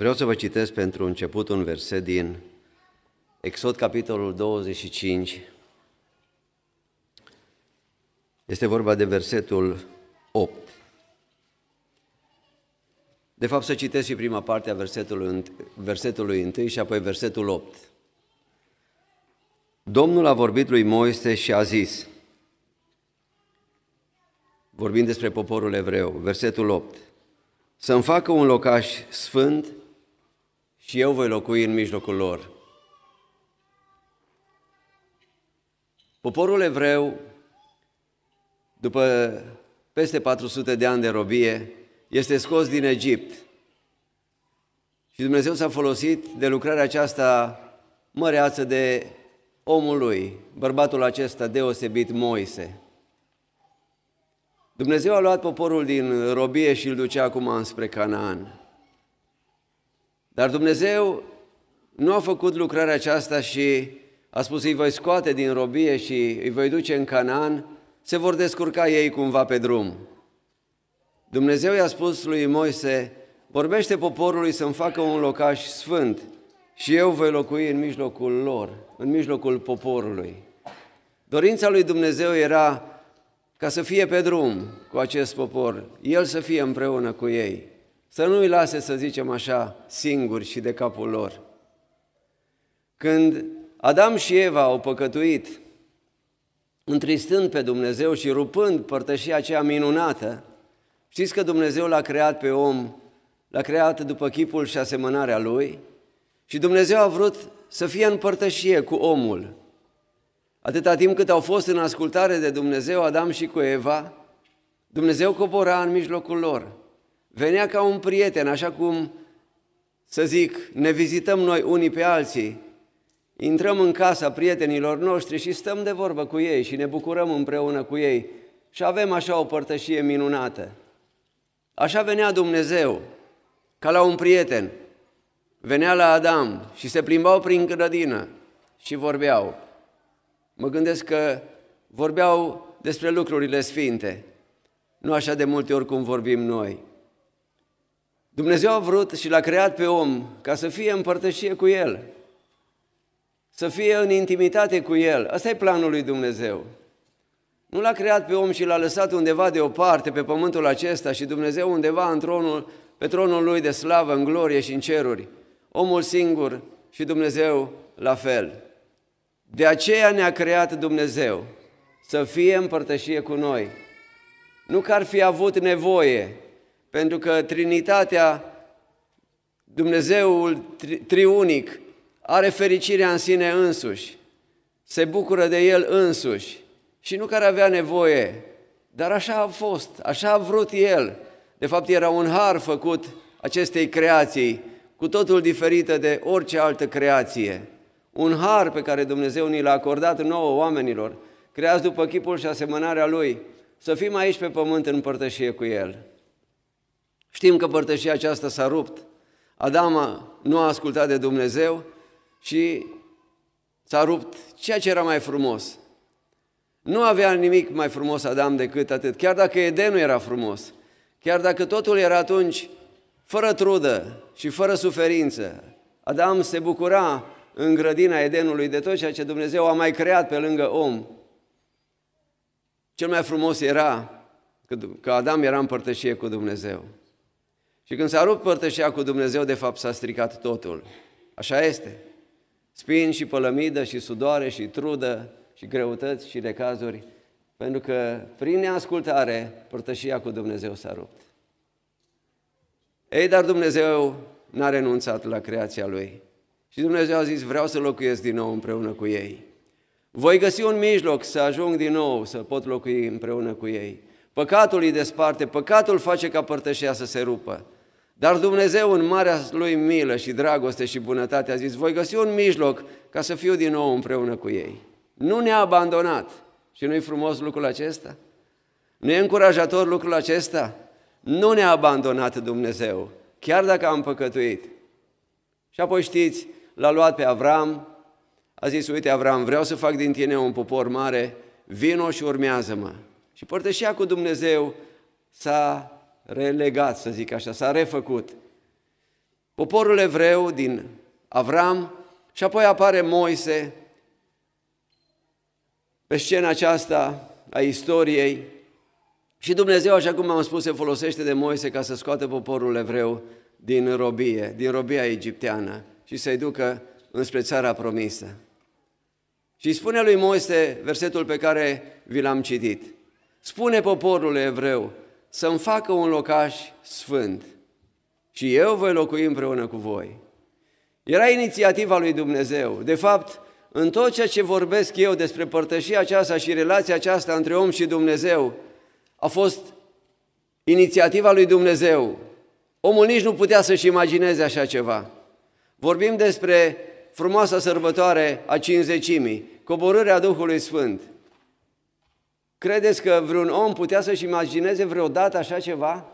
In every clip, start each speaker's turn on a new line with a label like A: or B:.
A: Vreau să vă citesc pentru început un verset din Exod, capitolul 25. Este vorba de versetul 8. De fapt, să citesc și prima parte a versetului, versetului 1 și apoi versetul 8. Domnul a vorbit lui Moise și a zis, vorbind despre poporul evreu, versetul 8, să-mi facă un locaș sfânt și eu voi locui în mijlocul lor. Poporul evreu, după peste 400 de ani de robie, este scos din Egipt. Și Dumnezeu s-a folosit de lucrarea aceasta măreață de omul lui, bărbatul acesta deosebit Moise. Dumnezeu a luat poporul din robie și îl ducea acum înspre Canaan. Dar Dumnezeu nu a făcut lucrarea aceasta și a spus îi voi scoate din robie și îi voi duce în Canaan, se vor descurca ei cumva pe drum. Dumnezeu i-a spus lui Moise, vorbește poporului să-mi facă un locaș sfânt și eu voi locui în mijlocul lor, în mijlocul poporului. Dorința lui Dumnezeu era ca să fie pe drum cu acest popor, El să fie împreună cu ei. Să nu îi lase, să zicem așa, singuri și de capul lor. Când Adam și Eva au păcătuit, întristând pe Dumnezeu și rupând părtășia aceea minunată, știți că Dumnezeu l-a creat pe om, l-a creat după chipul și asemănarea lui și Dumnezeu a vrut să fie în părtășie cu omul. Atâta timp cât au fost în ascultare de Dumnezeu, Adam și cu Eva, Dumnezeu cobora în mijlocul lor. Venea ca un prieten, așa cum, să zic, ne vizităm noi unii pe alții, intrăm în casa prietenilor noștri și stăm de vorbă cu ei și ne bucurăm împreună cu ei și avem așa o părtășie minunată. Așa venea Dumnezeu, ca la un prieten. Venea la Adam și se plimbau prin grădină și vorbeau. Mă gândesc că vorbeau despre lucrurile sfinte, nu așa de multe ori cum vorbim noi. Dumnezeu a vrut și l-a creat pe om ca să fie în cu El, să fie în intimitate cu El. Asta e planul lui Dumnezeu. Nu l-a creat pe om și l-a lăsat undeva deoparte pe pământul acesta și Dumnezeu undeva în tronul, pe tronul lui de slavă, în glorie și în ceruri. Omul singur și Dumnezeu la fel. De aceea ne-a creat Dumnezeu să fie în cu noi. Nu că ar fi avut nevoie pentru că Trinitatea, Dumnezeul tri- triunic, are fericirea în sine însuși, se bucură de El însuși și nu care avea nevoie, dar așa a fost, așa a vrut El. De fapt, era un har făcut acestei creații, cu totul diferită de orice altă creație. Un har pe care Dumnezeu ni l-a acordat nouă oamenilor, creați după chipul și asemănarea Lui, să fim aici pe pământ în părtășie cu El. Știm că părtășia aceasta s-a rupt. Adama nu a ascultat de Dumnezeu și s-a rupt ceea ce era mai frumos. Nu avea nimic mai frumos Adam decât atât, chiar dacă Edenul era frumos, chiar dacă totul era atunci fără trudă și fără suferință. Adam se bucura în grădina Edenului de tot ceea ce Dumnezeu a mai creat pe lângă om. Cel mai frumos era că Adam era în părtășie cu Dumnezeu. Și când s-a rupt părtășia cu Dumnezeu, de fapt s-a stricat totul. Așa este. Spin și pălămidă și sudoare și trudă și greutăți și recazuri, pentru că prin neascultare părtășia cu Dumnezeu s-a rupt. Ei, dar Dumnezeu n-a renunțat la creația Lui. Și Dumnezeu a zis, vreau să locuiesc din nou împreună cu ei. Voi găsi un mijloc să ajung din nou, să pot locui împreună cu ei. Păcatul îi desparte, păcatul face ca părtășia să se rupă. Dar Dumnezeu în marea lui milă și dragoste și bunătate a zis, voi găsi un mijloc ca să fiu din nou împreună cu ei. Nu ne-a abandonat. Și nu-i frumos lucrul acesta? Nu e încurajator lucrul acesta? Nu ne-a abandonat Dumnezeu, chiar dacă am păcătuit. Și apoi știți, l-a luat pe Avram, a zis, uite Avram, vreau să fac din tine un popor mare, vino și urmează-mă. Și părtășia cu Dumnezeu s-a relegat, să zic așa, s-a refăcut. Poporul evreu din Avram și apoi apare Moise pe scena aceasta a istoriei și Dumnezeu, așa cum am spus, se folosește de Moise ca să scoate poporul evreu din robie, din robia egipteană și să-i ducă înspre țara promisă. Și spune lui Moise versetul pe care vi l-am citit. Spune poporul evreu, să-mi facă un locaș sfânt și eu voi locui împreună cu voi. Era inițiativa lui Dumnezeu. De fapt, în tot ceea ce vorbesc eu despre părtășia aceasta și relația aceasta între om și Dumnezeu, a fost inițiativa lui Dumnezeu. Omul nici nu putea să-și imagineze așa ceva. Vorbim despre frumoasa sărbătoare a cinzecimii, coborârea Duhului Sfânt. Credeți că vreun om putea să-și imagineze vreodată așa ceva?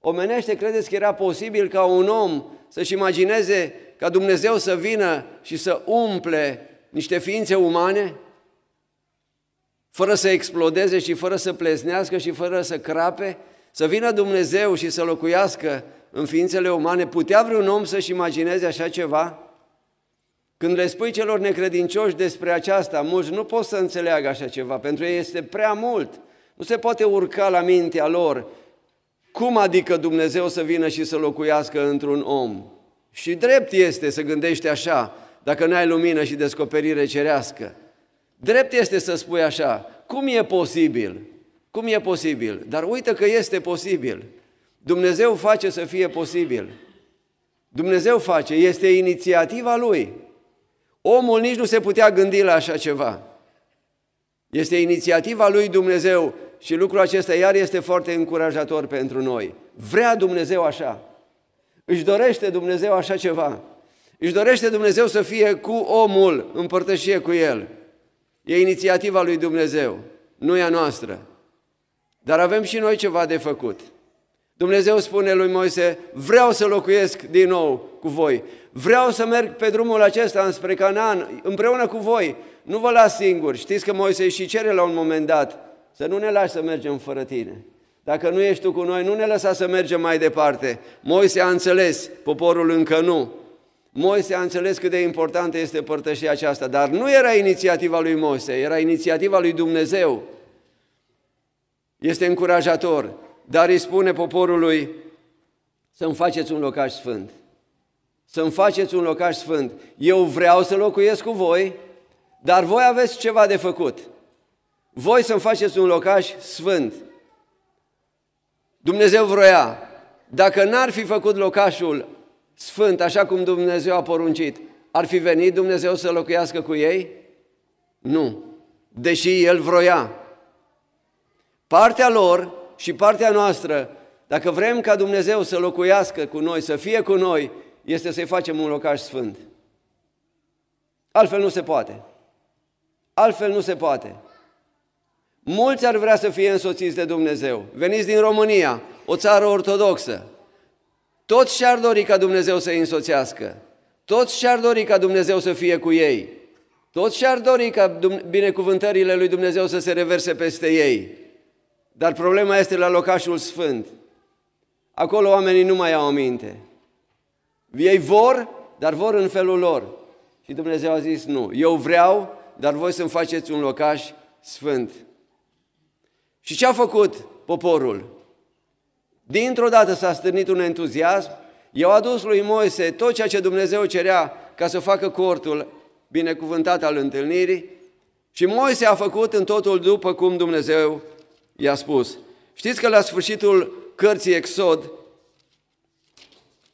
A: Omenește, credeți că era posibil ca un om să-și imagineze ca Dumnezeu să vină și să umple niște ființe umane? Fără să explodeze și fără să pleznească și fără să crape? Să vină Dumnezeu și să locuiască în ființele umane? Putea vreun om să-și imagineze așa ceva? Când le spui celor necredincioși despre aceasta, mulți nu pot să înțeleagă așa ceva, pentru ei este prea mult. Nu se poate urca la mintea lor cum adică Dumnezeu să vină și să locuiască într-un om. Și drept este să gândești așa, dacă nu ai lumină și descoperire cerească. Drept este să spui așa, cum e posibil? Cum e posibil? Dar uită că este posibil. Dumnezeu face să fie posibil. Dumnezeu face, este inițiativa Lui. Omul nici nu se putea gândi la așa ceva. Este inițiativa lui Dumnezeu și lucrul acesta iar este foarte încurajator pentru noi. Vrea Dumnezeu așa. Își dorește Dumnezeu așa ceva. Își dorește Dumnezeu să fie cu omul, împărtășie cu el. E inițiativa lui Dumnezeu, nu e a noastră. Dar avem și noi ceva de făcut. Dumnezeu spune lui Moise, vreau să locuiesc din nou cu voi, vreau să merg pe drumul acesta înspre Canaan, împreună cu voi, nu vă las singuri. Știți că Moise și cere la un moment dat să nu ne lași să mergem fără tine. Dacă nu ești tu cu noi, nu ne lăsa să mergem mai departe. Moise a înțeles, poporul încă nu. Moise a înțeles cât de importantă este părtășia aceasta, dar nu era inițiativa lui Moise, era inițiativa lui Dumnezeu. Este încurajator dar îi spune poporului să-mi faceți un locaș sfânt. Să-mi faceți un locaș sfânt. Eu vreau să locuiesc cu voi, dar voi aveți ceva de făcut. Voi să-mi faceți un locaș sfânt. Dumnezeu vroia, dacă n-ar fi făcut locașul sfânt așa cum Dumnezeu a poruncit, ar fi venit Dumnezeu să locuiască cu ei? Nu, deși El vroia. Partea lor și partea noastră, dacă vrem ca Dumnezeu să locuiască cu noi, să fie cu noi, este să-i facem un locaș sfânt. Altfel nu se poate. Altfel nu se poate. Mulți ar vrea să fie însoțiți de Dumnezeu. Veniți din România, o țară ortodoxă. Toți și-ar dori ca Dumnezeu să-i însoțească. Toți și-ar dori ca Dumnezeu să fie cu ei. Toți și-ar dori ca binecuvântările lui Dumnezeu să se reverse peste ei. Dar problema este la locașul sfânt. Acolo oamenii nu mai au minte. Ei vor, dar vor în felul lor. Și Dumnezeu a zis, nu, eu vreau, dar voi să-mi faceți un locaș sfânt. Și ce a făcut poporul? Dintr-o dată s-a stârnit un entuziasm, i-au adus lui Moise tot ceea ce Dumnezeu cerea ca să facă cortul binecuvântat al întâlnirii și Moise a făcut în totul după cum Dumnezeu i-a spus, știți că la sfârșitul cărții Exod,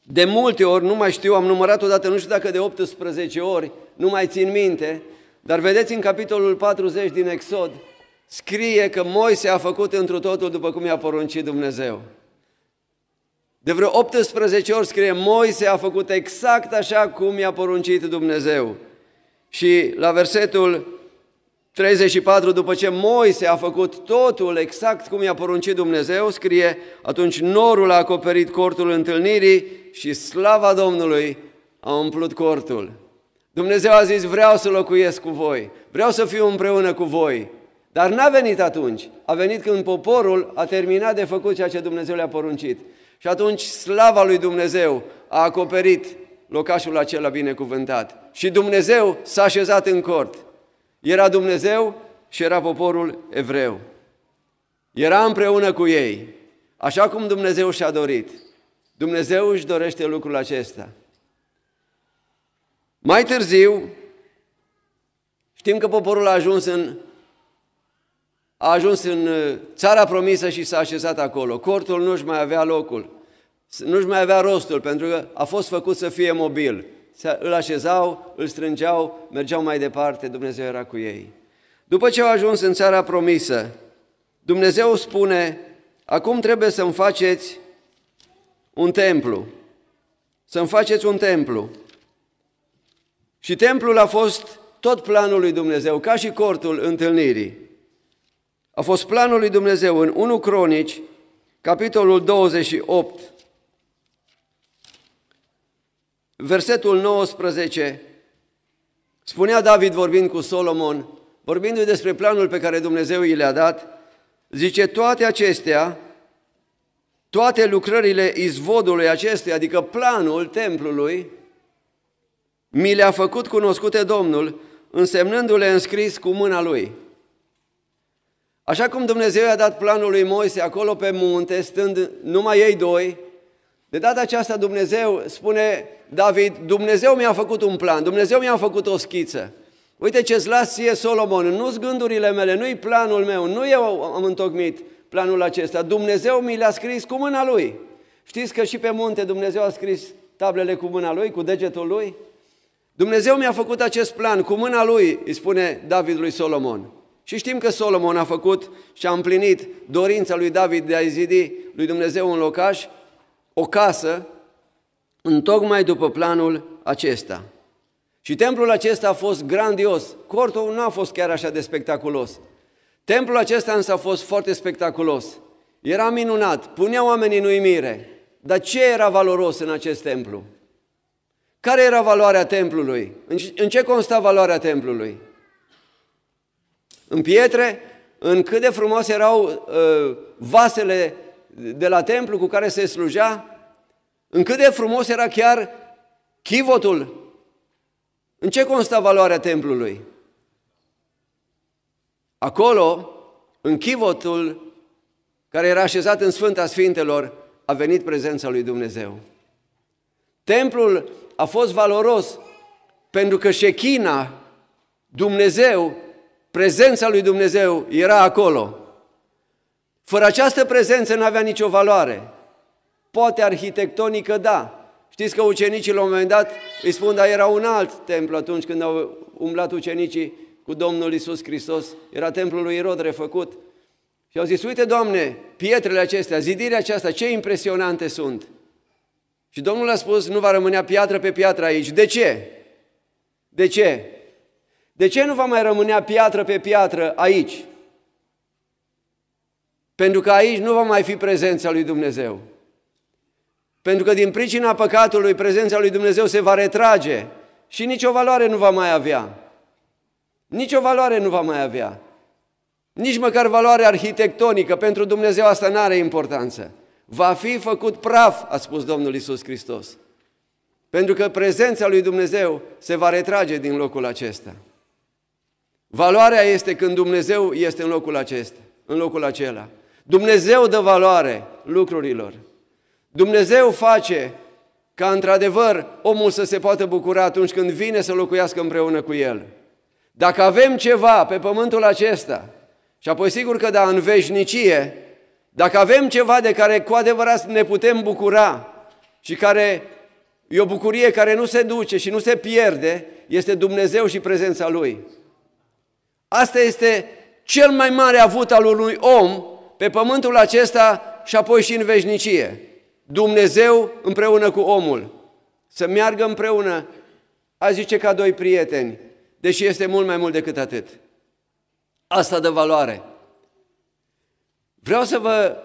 A: de multe ori, nu mai știu, am numărat odată, nu știu dacă de 18 ori, nu mai țin minte, dar vedeți în capitolul 40 din Exod, scrie că Moise a făcut întru totul după cum i-a poruncit Dumnezeu. De vreo 18 ori scrie, Moise a făcut exact așa cum i-a poruncit Dumnezeu. Și la versetul 34, după ce Moise a făcut totul exact cum i-a poruncit Dumnezeu, scrie, atunci norul a acoperit cortul întâlnirii și slava Domnului a umplut cortul. Dumnezeu a zis, vreau să locuiesc cu voi, vreau să fiu împreună cu voi. Dar n-a venit atunci, a venit când poporul a terminat de făcut ceea ce Dumnezeu le-a poruncit. Și atunci slava lui Dumnezeu a acoperit locașul acela binecuvântat. Și Dumnezeu s-a așezat în cort. Era Dumnezeu și era poporul evreu. Era împreună cu ei, așa cum Dumnezeu și-a dorit. Dumnezeu își dorește lucrul acesta. Mai târziu, știm că poporul a ajuns în, a ajuns în uh, țara promisă și s-a așezat acolo. Cortul nu-și mai avea locul, nu-și mai avea rostul, pentru că a fost făcut să fie mobil îl așezau, îl strângeau, mergeau mai departe, Dumnezeu era cu ei. După ce au ajuns în țara promisă, Dumnezeu spune, acum trebuie să-mi faceți un templu, să-mi faceți un templu. Și templul a fost tot planul lui Dumnezeu, ca și cortul întâlnirii. A fost planul lui Dumnezeu în 1 Cronici, capitolul 28, versetul 19, spunea David vorbind cu Solomon, vorbindu-i despre planul pe care Dumnezeu i le-a dat, zice, toate acestea, toate lucrările izvodului acestuia, adică planul templului, mi le-a făcut cunoscute Domnul, însemnându-le înscris cu mâna Lui. Așa cum Dumnezeu i-a dat planul lui Moise acolo pe munte, stând numai ei doi, de data aceasta Dumnezeu spune David, Dumnezeu mi-a făcut un plan, Dumnezeu mi-a făcut o schiță. Uite ce-ți las ție, Solomon, nu-s gândurile mele, nu-i planul meu, nu eu am întocmit planul acesta. Dumnezeu mi l-a scris cu mâna Lui. Știți că și pe munte Dumnezeu a scris tablele cu mâna Lui, cu degetul Lui? Dumnezeu mi-a făcut acest plan cu mâna Lui, îi spune David lui Solomon. Și știm că Solomon a făcut și a împlinit dorința lui David de a-i zidi lui Dumnezeu un locaș, o casă, întocmai după planul acesta. Și templul acesta a fost grandios. Cortul nu a fost chiar așa de spectaculos. Templul acesta însă a fost foarte spectaculos. Era minunat, punea oamenii în uimire. Dar ce era valoros în acest templu? Care era valoarea templului? În ce consta valoarea templului? În pietre? În cât de frumoase erau uh, vasele de la templu cu care se slujea? În cât de frumos era chiar chivotul. În ce consta valoarea templului? Acolo, în chivotul care era așezat în Sfânta Sfintelor, a venit prezența lui Dumnezeu. Templul a fost valoros pentru că șechina, Dumnezeu, prezența lui Dumnezeu era acolo. Fără această prezență nu avea nicio valoare. Poate arhitectonică, da. Știți că ucenicii la un moment dat îi spun, dar era un alt templu atunci când au umblat ucenicii cu Domnul Isus Hristos. Era templul lui Irod refăcut. Și au zis, uite, Doamne, pietrele acestea, zidirea aceasta, ce impresionante sunt. Și Domnul a spus, nu va rămânea piatră pe piatră aici. De ce? De ce? De ce nu va mai rămânea piatră pe piatră aici? Pentru că aici nu va mai fi prezența lui Dumnezeu. Pentru că din pricina păcatului, prezența lui Dumnezeu se va retrage și nicio valoare nu va mai avea. Nicio valoare nu va mai avea. Nici măcar valoare arhitectonică, pentru Dumnezeu asta nu are importanță. Va fi făcut praf, a spus Domnul Isus Hristos. Pentru că prezența lui Dumnezeu se va retrage din locul acesta. Valoarea este când Dumnezeu este în locul acesta, în locul acela. Dumnezeu dă valoare lucrurilor. Dumnezeu face ca într-adevăr omul să se poată bucura atunci când vine să locuiască împreună cu el. Dacă avem ceva pe pământul acesta, și apoi sigur că da, în veșnicie, dacă avem ceva de care cu adevărat ne putem bucura și care e o bucurie care nu se duce și nu se pierde, este Dumnezeu și prezența Lui. Asta este cel mai mare avut al unui om pe pământul acesta și apoi și în veșnicie. Dumnezeu împreună cu omul, să meargă împreună, a zice ca doi prieteni, deși este mult mai mult decât atât. Asta dă valoare. Vreau să vă,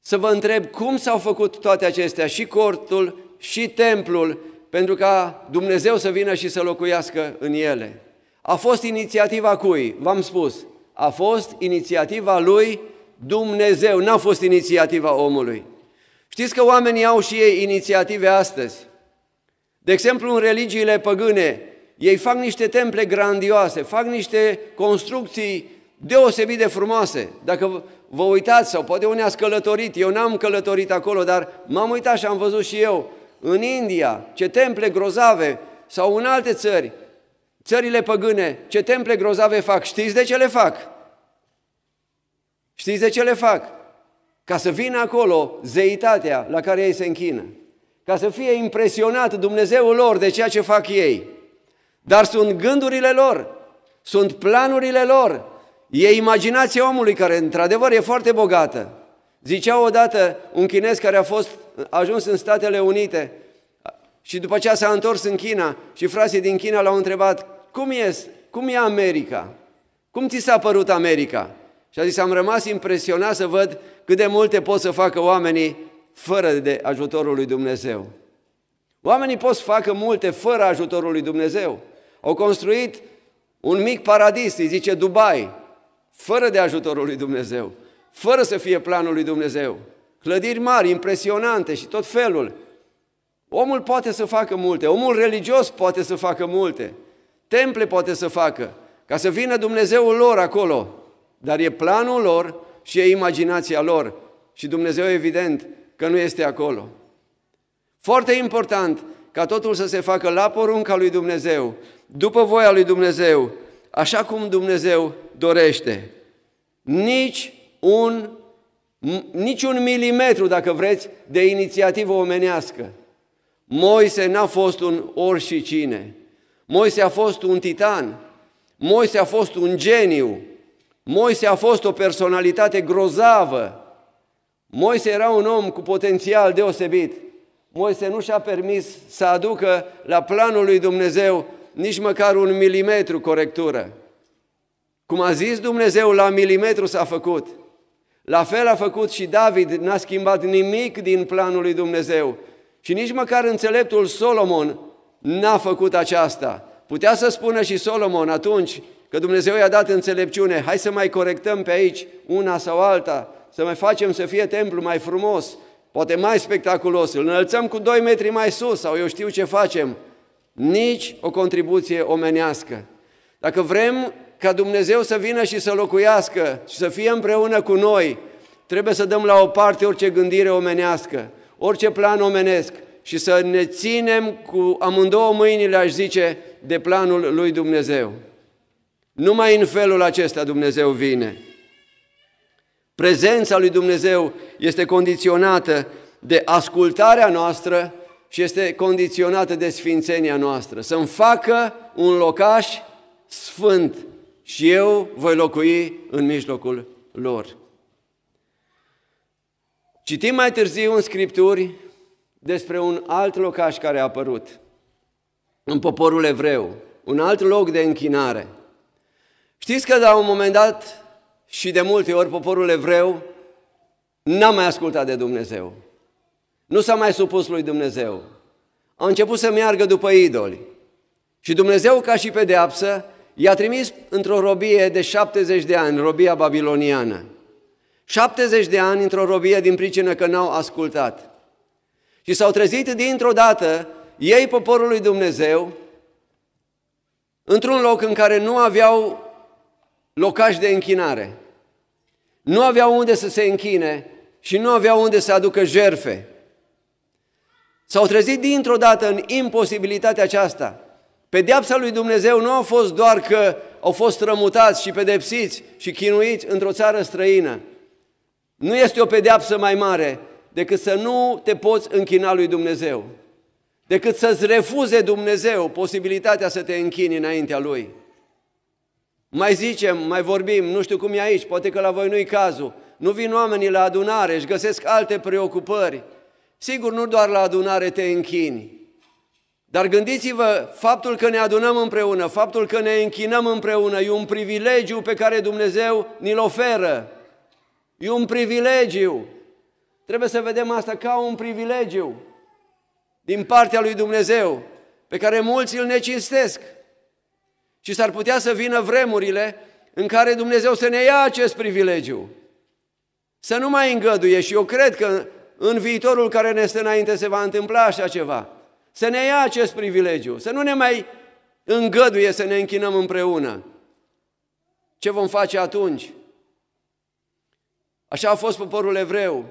A: să vă întreb cum s-au făcut toate acestea, și cortul, și templul, pentru ca Dumnezeu să vină și să locuiască în ele. A fost inițiativa cui? V-am spus. A fost inițiativa lui Dumnezeu, n-a fost inițiativa omului. Știți că oamenii au și ei inițiative astăzi. De exemplu, în religiile păgâne, ei fac niște temple grandioase, fac niște construcții deosebit de frumoase. Dacă vă uitați, sau poate unii ați călătorit, eu n-am călătorit acolo, dar m-am uitat și am văzut și eu, în India, ce temple grozave, sau în alte țări, țările păgâne, ce temple grozave fac. Știți de ce le fac? Știți de ce le fac? ca să vină acolo zeitatea la care ei se închină, ca să fie impresionat Dumnezeul lor de ceea ce fac ei. Dar sunt gândurile lor, sunt planurile lor, e imaginația omului care într-adevăr e foarte bogată. Zicea odată un chinez care a fost a ajuns în Statele Unite și după ce s-a întors în China și frații din China l-au întrebat cum e, cum e America? Cum ți s-a părut America? Și a zis, am rămas impresionat să văd cât de multe pot să facă oamenii fără de ajutorul lui Dumnezeu. Oamenii pot să facă multe fără ajutorul lui Dumnezeu. Au construit un mic paradis, îi zice Dubai, fără de ajutorul lui Dumnezeu, fără să fie planul lui Dumnezeu. Clădiri mari, impresionante și tot felul. Omul poate să facă multe, omul religios poate să facă multe, temple poate să facă, ca să vină Dumnezeul lor acolo, dar e planul lor și e imaginația lor. Și Dumnezeu, evident, că nu este acolo. Foarte important ca totul să se facă la porunca lui Dumnezeu, după voia lui Dumnezeu, așa cum Dumnezeu dorește. Nici un, nici un milimetru, dacă vreți, de inițiativă omenească. Moise n-a fost un orși cine. Moise a fost un titan. Moise a fost un geniu. Moise a fost o personalitate grozavă. Moise era un om cu potențial deosebit. Moise nu și-a permis să aducă la planul lui Dumnezeu nici măcar un milimetru corectură. Cum a zis Dumnezeu, la milimetru s-a făcut. La fel a făcut și David, n-a schimbat nimic din planul lui Dumnezeu. Și nici măcar înțeleptul Solomon n-a făcut aceasta. Putea să spună și Solomon atunci, că Dumnezeu i-a dat înțelepciune, hai să mai corectăm pe aici una sau alta, să mai facem să fie templu mai frumos, poate mai spectaculos, îl înălțăm cu 2 metri mai sus sau eu știu ce facem. Nici o contribuție omenească. Dacă vrem ca Dumnezeu să vină și să locuiască și să fie împreună cu noi, trebuie să dăm la o parte orice gândire omenească, orice plan omenesc și să ne ținem cu amândouă mâinile, aș zice, de planul lui Dumnezeu. Numai în felul acesta Dumnezeu vine. Prezența lui Dumnezeu este condiționată de ascultarea noastră și este condiționată de sfințenia noastră. Să-mi facă un locaș sfânt și eu voi locui în mijlocul lor. Citim mai târziu în Scripturi despre un alt locaș care a apărut în poporul evreu, un alt loc de închinare – Știți că la un moment dat și de multe ori poporul evreu n-a mai ascultat de Dumnezeu. Nu s-a mai supus lui Dumnezeu. A început să meargă după idoli. Și Dumnezeu, ca și pedeapsă, i-a trimis într-o robie de 70 de ani, robia babiloniană. 70 de ani într-o robie din pricină că n-au ascultat. Și s-au trezit dintr-o dată ei, poporul lui Dumnezeu, într-un loc în care nu aveau locași de închinare. Nu aveau unde să se închine și nu aveau unde să aducă jerfe. S-au trezit dintr-o dată în imposibilitatea aceasta. Pedeapsa lui Dumnezeu nu a fost doar că au fost rămutați și pedepsiți și chinuiți într-o țară străină. Nu este o pedeapsă mai mare decât să nu te poți închina lui Dumnezeu, decât să-ți refuze Dumnezeu posibilitatea să te închini înaintea Lui. Mai zicem, mai vorbim, nu știu cum e aici, poate că la voi nu-i cazul. Nu vin oamenii la adunare, își găsesc alte preocupări. Sigur, nu doar la adunare te închini. Dar gândiți-vă, faptul că ne adunăm împreună, faptul că ne închinăm împreună, e un privilegiu pe care Dumnezeu ni-l oferă. E un privilegiu. Trebuie să vedem asta ca un privilegiu din partea lui Dumnezeu, pe care mulți îl necinstesc și s-ar putea să vină vremurile în care Dumnezeu să ne ia acest privilegiu. Să nu mai îngăduie și eu cred că în viitorul care ne este înainte se va întâmpla așa ceva. Să ne ia acest privilegiu, să nu ne mai îngăduie să ne închinăm împreună. Ce vom face atunci? Așa a fost poporul evreu.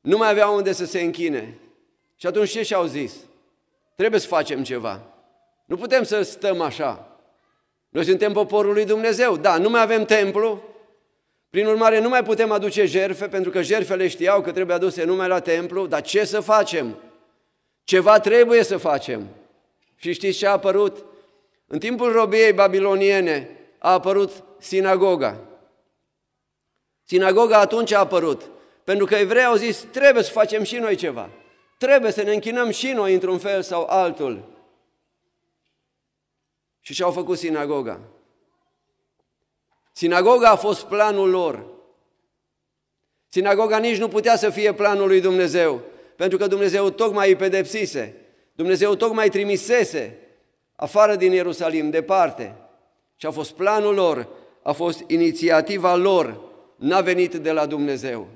A: Nu mai avea unde să se închine. Și atunci ce și-au zis? Trebuie să facem ceva. Nu putem să stăm așa. Noi suntem poporul lui Dumnezeu, da, nu mai avem templu, prin urmare nu mai putem aduce jerfe, pentru că jerfele știau că trebuie aduse numai la templu, dar ce să facem? Ceva trebuie să facem. Și știți ce a apărut? În timpul robiei babiloniene a apărut sinagoga. Sinagoga atunci a apărut, pentru că evrei au zis, trebuie să facem și noi ceva. Trebuie să ne închinăm și noi într-un fel sau altul. Și ce-au făcut sinagoga? Sinagoga a fost planul lor. Sinagoga nici nu putea să fie planul lui Dumnezeu, pentru că Dumnezeu tocmai îi pedepsise, Dumnezeu tocmai trimisese afară din Ierusalim, departe. Și a fost planul lor, a fost inițiativa lor, n-a venit de la Dumnezeu.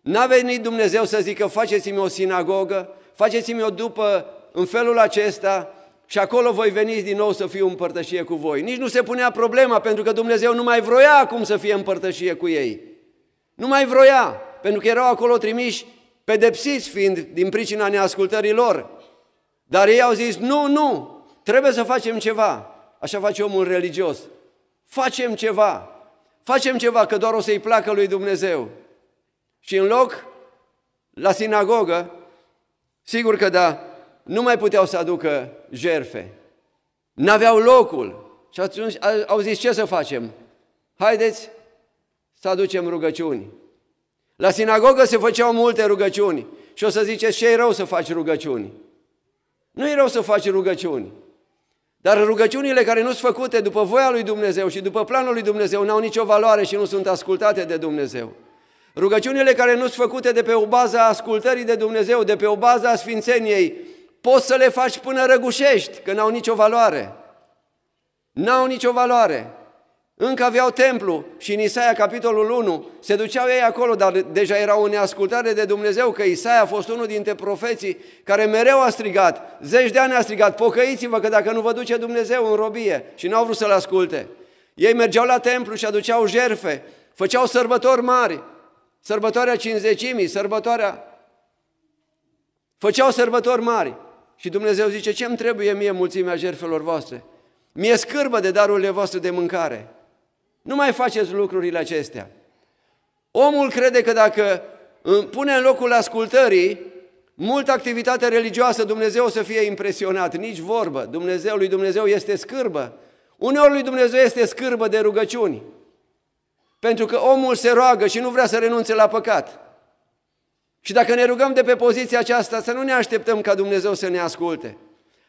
A: N-a venit Dumnezeu să zică, faceți-mi o sinagogă, faceți-mi-o după, în felul acesta, și acolo voi veni din nou să fiu împărtășie cu voi. Nici nu se punea problema, pentru că Dumnezeu nu mai vroia acum să fie împărtășie cu ei. Nu mai vroia, pentru că erau acolo trimiși pedepsiți fiind din pricina neascultării lor. Dar ei au zis, nu, nu, trebuie să facem ceva. Așa face omul religios. Facem ceva, facem ceva, că doar o să-i placă lui Dumnezeu. Și în loc, la sinagogă, sigur că da, nu mai puteau să aducă jerfe. N-aveau locul. Și atunci au zis, ce să facem? Haideți să aducem rugăciuni. La sinagogă se făceau multe rugăciuni. Și o să ziceți, ce e rău să faci rugăciuni? Nu e rău să faci rugăciuni. Dar rugăciunile care nu sunt făcute după voia lui Dumnezeu și după planul lui Dumnezeu n-au nicio valoare și nu sunt ascultate de Dumnezeu. Rugăciunile care nu sunt făcute de pe o bază a ascultării de Dumnezeu, de pe o bază a sfințeniei, Poți să le faci până răgușești, că n-au nicio valoare. N-au nicio valoare. Încă aveau templu și în Isaia capitolul 1 se duceau ei acolo, dar deja erau în neascultare de Dumnezeu că Isaia a fost unul dintre profeții care mereu a strigat, zeci de ani a strigat, pocăiți-vă că dacă nu vă duce Dumnezeu în robie și n-au vrut să-L asculte. Ei mergeau la templu și aduceau jerfe, făceau sărbători mari, sărbătoarea cinzecimii, sărbătoarea... Făceau sărbători mari. Și Dumnezeu zice, ce îmi trebuie mie mulțimea jertfelor voastre? Mie scârbă de darurile voastre de mâncare. Nu mai faceți lucrurile acestea. Omul crede că dacă pune în locul ascultării multă activitate religioasă, Dumnezeu o să fie impresionat, nici vorbă. Dumnezeu lui Dumnezeu este scârbă. Uneori lui Dumnezeu este scârbă de rugăciuni. Pentru că omul se roagă și nu vrea să renunțe la păcat. Și dacă ne rugăm de pe poziția aceasta, să nu ne așteptăm ca Dumnezeu să ne asculte.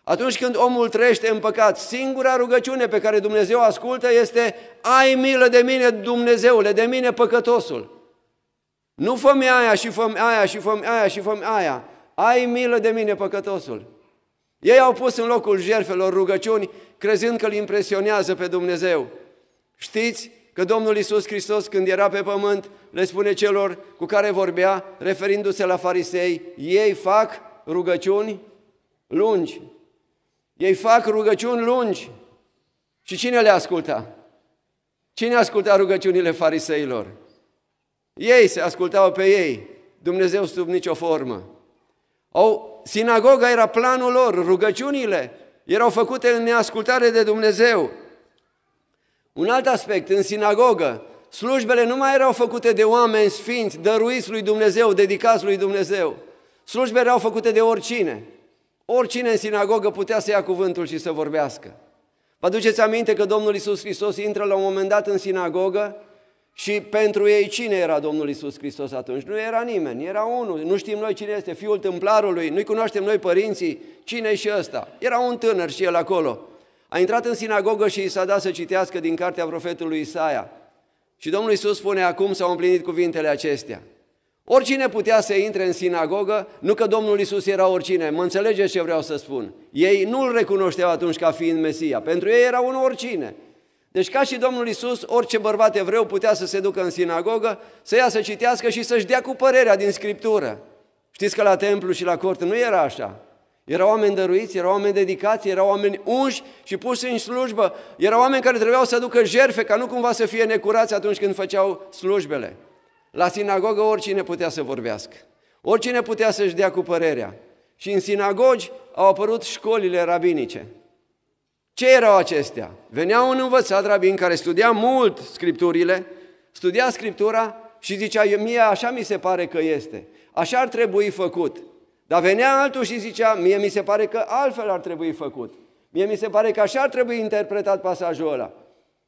A: Atunci când omul trăiește în păcat, singura rugăciune pe care Dumnezeu ascultă este Ai milă de mine, Dumnezeule, de mine păcătosul. Nu fă aia și fă aia și fă aia și fă aia. Ai milă de mine, păcătosul. Ei au pus în locul jerfelor rugăciuni, crezând că îl impresionează pe Dumnezeu. Știți, Că Domnul Isus Hristos, când era pe pământ, le spune celor cu care vorbea, referindu-se la farisei, ei fac rugăciuni lungi. Ei fac rugăciuni lungi. Și cine le asculta? Cine asculta rugăciunile fariseilor? Ei se ascultau pe ei, Dumnezeu sub nicio formă. Au, sinagoga era planul lor, rugăciunile erau făcute în neascultare de Dumnezeu. Un alt aspect, în sinagogă, slujbele nu mai erau făcute de oameni sfinți, dăruiți lui Dumnezeu, dedicați lui Dumnezeu. Slujbele erau făcute de oricine. Oricine în sinagogă putea să ia cuvântul și să vorbească. Vă aduceți aminte că Domnul Isus Hristos intră la un moment dat în sinagogă și pentru ei cine era Domnul Isus Hristos atunci? Nu era nimeni, era unul. Nu știm noi cine este, fiul templarului, nu-i cunoaștem noi părinții, cine și ăsta? Era un tânăr și el acolo. A intrat în sinagogă și i s-a dat să citească din cartea profetului Isaia. Și Domnul Iisus spune, acum s-au împlinit cuvintele acestea. Oricine putea să intre în sinagogă, nu că Domnul Iisus era oricine, mă înțelegeți ce vreau să spun. Ei nu îl recunoșteau atunci ca fiind Mesia, pentru ei era un oricine. Deci ca și Domnul Iisus, orice bărbat evreu putea să se ducă în sinagogă, să ia să citească și să-și dea cu părerea din Scriptură. Știți că la templu și la cort nu era așa. Erau oameni dăruiți, erau oameni dedicați, erau oameni unși și puși în slujbă. Erau oameni care trebuiau să aducă jerfe, ca nu cumva să fie necurați atunci când făceau slujbele. La sinagogă oricine putea să vorbească, oricine putea să-și dea cu părerea. Și în sinagogi au apărut școlile rabinice. Ce erau acestea? Venea un învățat rabin care studia mult scripturile, studia scriptura și zicea, mie așa mi se pare că este, așa ar trebui făcut. Dar venea altul și zicea, mie mi se pare că altfel ar trebui făcut. Mie mi se pare că așa ar trebui interpretat pasajul ăla.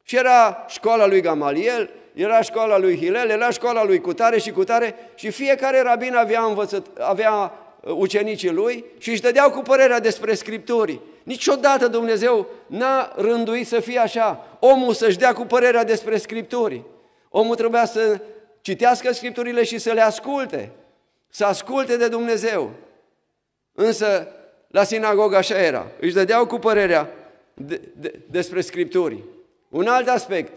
A: Și era școala lui Gamaliel, era școala lui Hilel, era școala lui Cutare și Cutare și fiecare rabin avea, învățăt, avea uh, ucenicii lui și își dădeau cu părerea despre Scripturi. Niciodată Dumnezeu n-a rânduit să fie așa. Omul să-și dea cu părerea despre Scripturi. Omul trebuia să citească Scripturile și să le asculte. Să asculte de Dumnezeu. Însă, la sinagogă așa era. Își dădeau cu părerea de, de, despre Scripturi. Un alt aspect.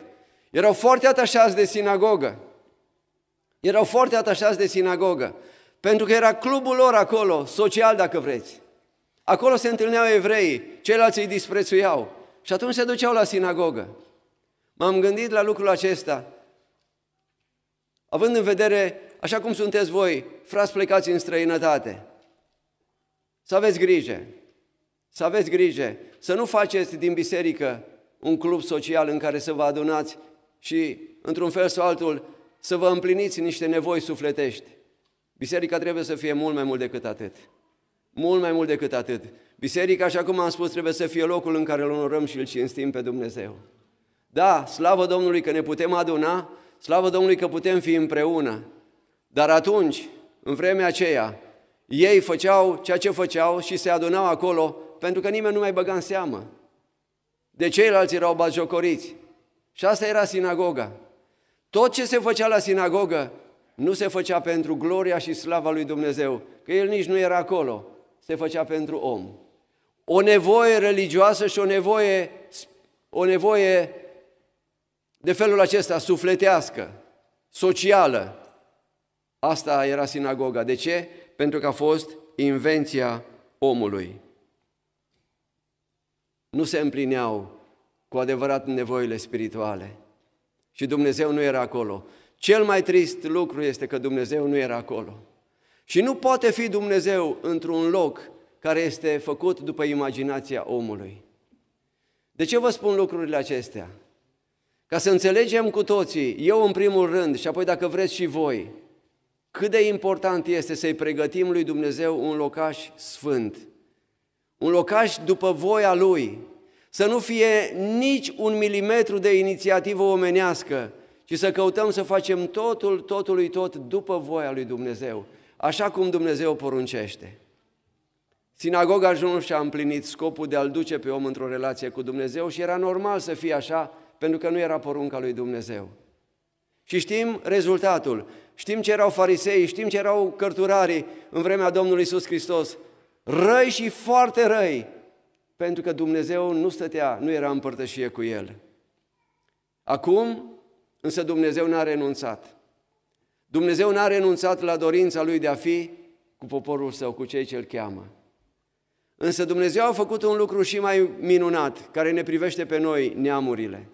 A: Erau foarte atașați de sinagogă. Erau foarte atașați de sinagogă. Pentru că era clubul lor acolo, social dacă vreți. Acolo se întâlneau evreii, ceilalți îi disprețuiau. Și atunci se duceau la sinagogă. M-am gândit la lucrul acesta, având în vedere, așa cum sunteți voi, frați plecați în străinătate. Să aveți grijă, să aveți grijă, să nu faceți din biserică un club social în care să vă adunați și, într-un fel sau altul, să vă împliniți niște nevoi sufletești. Biserica trebuie să fie mult mai mult decât atât. Mult mai mult decât atât. Biserica, așa cum am spus, trebuie să fie locul în care îl onorăm și îl cinstim pe Dumnezeu. Da, slavă Domnului că ne putem aduna, slavă Domnului că putem fi împreună. Dar atunci, în vremea aceea, ei făceau ceea ce făceau și se adunau acolo pentru că nimeni nu mai băga în seamă. De ceilalți erau bazjocoriți. Și asta era sinagoga. Tot ce se făcea la sinagogă nu se făcea pentru gloria și slava lui Dumnezeu, că el nici nu era acolo, se făcea pentru om. O nevoie religioasă și o nevoie, o nevoie de felul acesta, sufletească, socială. Asta era sinagoga. De ce? pentru că a fost invenția omului. Nu se împlineau cu adevărat nevoile spirituale și Dumnezeu nu era acolo. Cel mai trist lucru este că Dumnezeu nu era acolo. Și nu poate fi Dumnezeu într-un loc care este făcut după imaginația omului. De ce vă spun lucrurile acestea? Ca să înțelegem cu toții, eu în primul rând și apoi dacă vreți și voi, cât de important este să-i pregătim lui Dumnezeu un locaș sfânt, un locaș după voia Lui, să nu fie nici un milimetru de inițiativă omenească, ci să căutăm să facem totul, totului tot după voia lui Dumnezeu, așa cum Dumnezeu poruncește. Sinagoga ajuns și-a împlinit scopul de a-l duce pe om într-o relație cu Dumnezeu și era normal să fie așa, pentru că nu era porunca lui Dumnezeu. Și știm rezultatul. Știm ce erau farisei, știm ce erau cărturarii în vremea Domnului Isus Hristos. Răi și foarte răi, pentru că Dumnezeu nu stătea, nu era împărtășie cu el. Acum, însă Dumnezeu n-a renunțat. Dumnezeu n-a renunțat la dorința lui de a fi cu poporul său, cu cei ce îl cheamă. Însă Dumnezeu a făcut un lucru și mai minunat, care ne privește pe noi, neamurile.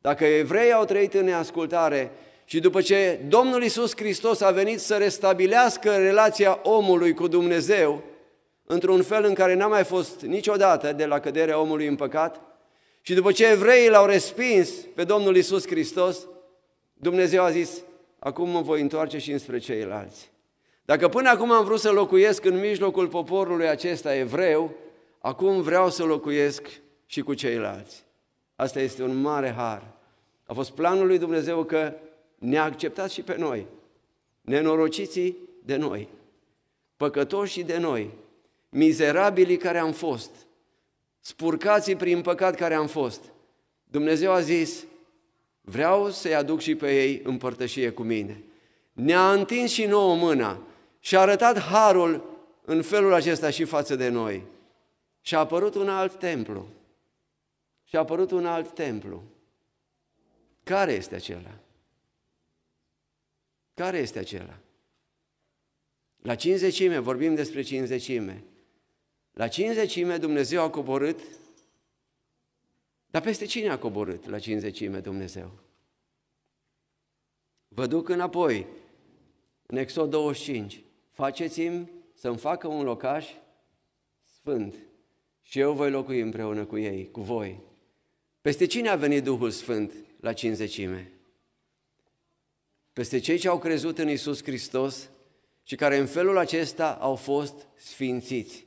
A: Dacă evreii au trăit în neascultare, și după ce Domnul Isus Hristos a venit să restabilească relația omului cu Dumnezeu, într-un fel în care n-a mai fost niciodată de la căderea omului în păcat, și după ce evreii l-au respins pe Domnul Isus Hristos, Dumnezeu a zis, acum mă voi întoarce și înspre ceilalți. Dacă până acum am vrut să locuiesc în mijlocul poporului acesta evreu, acum vreau să locuiesc și cu ceilalți. Asta este un mare har. A fost planul lui Dumnezeu că ne-a acceptat și pe noi, nenorociții de noi, păcătoșii de noi, mizerabilii care am fost, spurcații prin păcat care am fost. Dumnezeu a zis, vreau să-i aduc și pe ei împărtășie cu mine. Ne-a întins și nouă mâna și a arătat harul în felul acesta și față de noi. Și a apărut un alt templu. Și a apărut un alt templu. Care este acela? Care este acela? La cinzecime, vorbim despre cinzecime. La cinzecime Dumnezeu a coborât, dar peste cine a coborât la cinzecime Dumnezeu? Vă duc înapoi, în Exod 25, faceți-mi să-mi facă un locaș sfânt și eu voi locui împreună cu ei, cu voi. Peste cine a venit Duhul Sfânt la cinzecime? peste cei ce au crezut în Isus Hristos și care în felul acesta au fost sfințiți.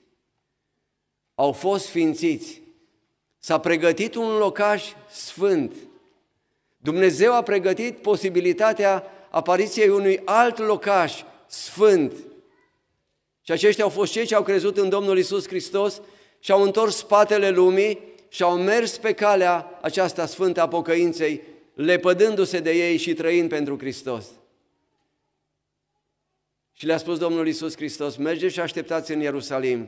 A: Au fost sfințiți. S-a pregătit un locaș sfânt. Dumnezeu a pregătit posibilitatea apariției unui alt locaș sfânt. Și aceștia au fost cei ce au crezut în Domnul Isus Hristos și au întors spatele lumii și au mers pe calea aceasta sfântă a pocăinței lepădându-se de ei și trăind pentru Hristos. Și le-a spus Domnul Iisus Hristos, mergeți și așteptați în Ierusalim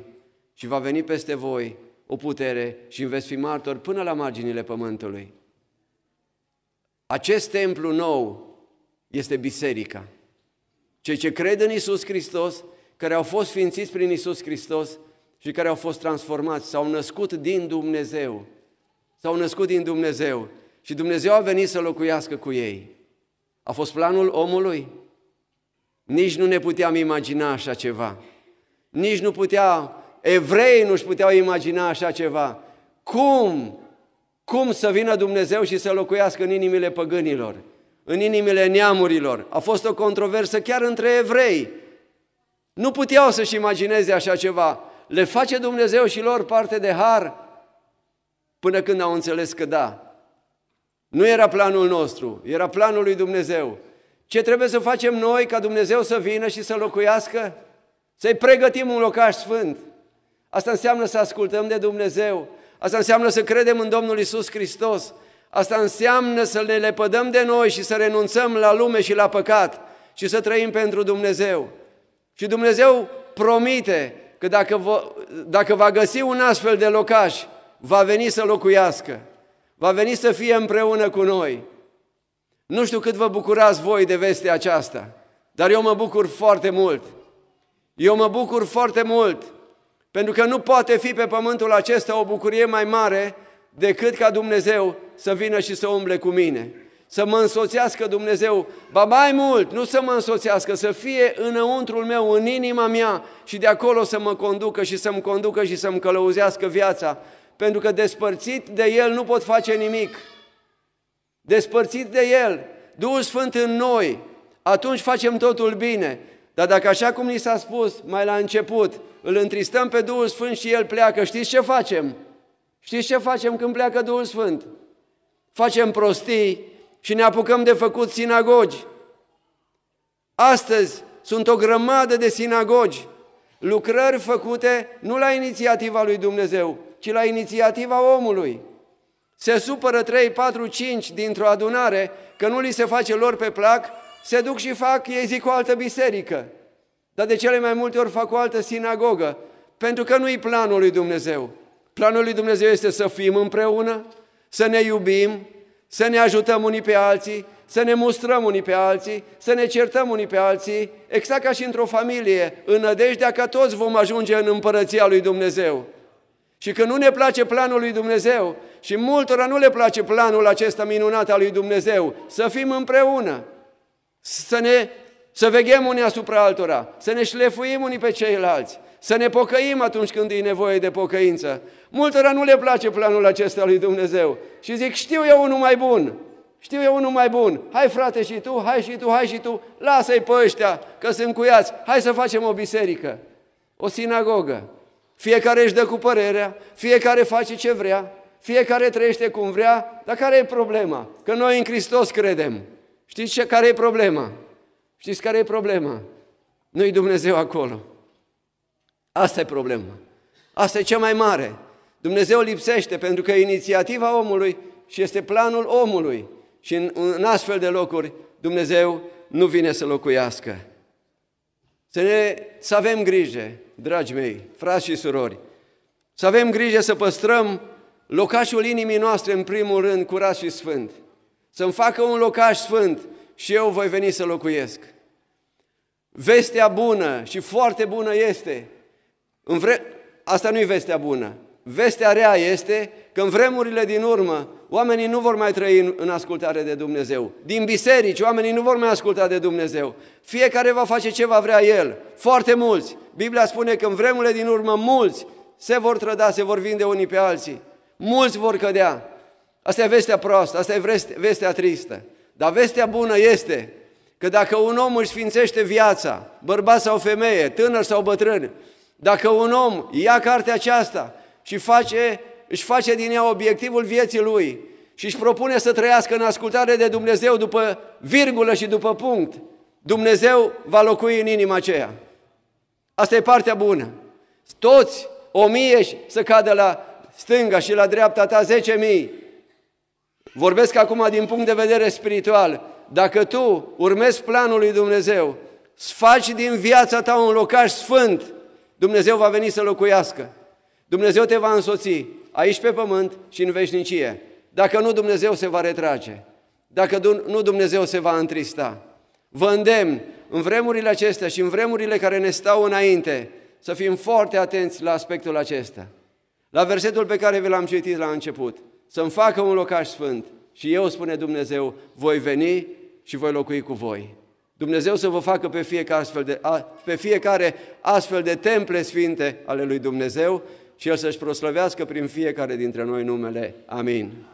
A: și va veni peste voi o putere și veți fi martori până la marginile pământului. Acest templu nou este biserica. Cei ce cred în Isus Hristos, care au fost ființiți prin Isus Hristos și care au fost transformați, s-au născut din Dumnezeu. S-au născut din Dumnezeu și Dumnezeu a venit să locuiască cu ei. A fost planul omului. Nici nu ne puteam imagina așa ceva. Nici nu putea, evrei nu-și puteau imagina așa ceva. Cum? Cum să vină Dumnezeu și să locuiască în inimile păgânilor, în inimile neamurilor? A fost o controversă chiar între evrei. Nu puteau să-și imagineze așa ceva. Le face Dumnezeu și lor parte de har până când au înțeles că da, nu era planul nostru, era planul lui Dumnezeu. Ce trebuie să facem noi ca Dumnezeu să vină și să locuiască? Să-i pregătim un locaș sfânt. Asta înseamnă să ascultăm de Dumnezeu. Asta înseamnă să credem în Domnul Isus Hristos. Asta înseamnă să ne lepădăm de noi și să renunțăm la lume și la păcat și să trăim pentru Dumnezeu. Și Dumnezeu promite că dacă, vă, dacă va găsi un astfel de locaș, va veni să locuiască va veni să fie împreună cu noi. Nu știu cât vă bucurați voi de vestea aceasta, dar eu mă bucur foarte mult. Eu mă bucur foarte mult, pentru că nu poate fi pe pământul acesta o bucurie mai mare decât ca Dumnezeu să vină și să umble cu mine. Să mă însoțească Dumnezeu, ba mai mult, nu să mă însoțească, să fie înăuntrul meu, în inima mea și de acolo să mă conducă și să-mi conducă și să-mi călăuzească viața pentru că despărțit de El nu pot face nimic. Despărțit de El, Duhul Sfânt în noi, atunci facem totul bine. Dar dacă așa cum ni s-a spus mai la început, îl întristăm pe Duhul Sfânt și El pleacă, știți ce facem? Știți ce facem când pleacă Duhul Sfânt? Facem prostii și ne apucăm de făcut sinagogi. Astăzi sunt o grămadă de sinagogi, lucrări făcute nu la inițiativa lui Dumnezeu, ci la inițiativa omului. Se supără 3, 4, 5 dintr-o adunare că nu li se face lor pe plac, se duc și fac, ei zic, o altă biserică. Dar de cele mai multe ori fac o altă sinagogă, pentru că nu-i planul lui Dumnezeu. Planul lui Dumnezeu este să fim împreună, să ne iubim, să ne ajutăm unii pe alții, să ne mustrăm unii pe alții, să ne certăm unii pe alții, exact ca și într-o familie, în nădejdea că toți vom ajunge în împărăția lui Dumnezeu și că nu ne place planul lui Dumnezeu și multora nu le place planul acesta minunat al lui Dumnezeu, să fim împreună, să ne să veghem unii asupra altora, să ne șlefuim unii pe ceilalți, să ne pocăim atunci când e nevoie de pocăință. Multora nu le place planul acesta lui Dumnezeu și zic, știu eu unul mai bun, știu eu unul mai bun, hai frate și tu, hai și tu, hai și tu, lasă-i pe ăștia că sunt cuiați, hai să facem o biserică, o sinagogă, fiecare își dă cu părerea, fiecare face ce vrea, fiecare trăiește cum vrea, dar care e problema? Că noi în Hristos credem. Știți ce, care e problema? Știți care e problema? Nu-i Dumnezeu acolo. Asta e problema. Asta e cea mai mare. Dumnezeu lipsește pentru că e inițiativa omului și este planul omului. Și în, în astfel de locuri Dumnezeu nu vine să locuiască. Să, ne, să avem grijă dragi mei, frați și surori, să avem grijă să păstrăm locașul inimii noastre, în primul rând, curat și sfânt. Să-mi facă un locaș sfânt și eu voi veni să locuiesc. Vestea bună și foarte bună este, în vre... asta nu e vestea bună, vestea rea este că în vremurile din urmă oamenii nu vor mai trăi în ascultare de Dumnezeu. Din biserici, oamenii nu vor mai asculta de Dumnezeu. Fiecare va face ce va vrea el. Foarte mulți. Biblia spune că în vremurile din urmă mulți se vor trăda, se vor vinde unii pe alții. Mulți vor cădea. Asta e vestea proastă, asta e vestea tristă. Dar vestea bună este că dacă un om își sfințește viața, bărbat sau femeie, tânăr sau bătrân, dacă un om ia cartea aceasta și face își face din ea obiectivul vieții lui și își propune să trăiască în ascultare de Dumnezeu după virgulă și după punct, Dumnezeu va locui în inima aceea. Asta e partea bună. Toți o mie să cadă la stânga și la dreapta ta zece mii. Vorbesc acum din punct de vedere spiritual. Dacă tu urmezi planul lui Dumnezeu, faci din viața ta un locaș sfânt, Dumnezeu va veni să locuiască. Dumnezeu te va însoți aici pe pământ și în veșnicie. Dacă nu, Dumnezeu se va retrage. Dacă nu, Dumnezeu se va întrista. Vă îndemn în vremurile acestea și în vremurile care ne stau înainte să fim foarte atenți la aspectul acesta. La versetul pe care vi l-am citit la început. Să-mi facă un locaș sfânt și eu, spune Dumnezeu, voi veni și voi locui cu voi. Dumnezeu să vă facă pe fiecare astfel de, pe fiecare astfel de temple sfinte ale lui Dumnezeu și El să-și proslăvească prin fiecare dintre noi numele. Amin.